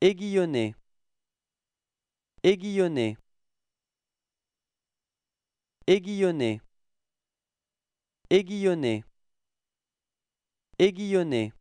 Aiguillonné aiguillonné Aiguillonné aiguillonné Aiguillonné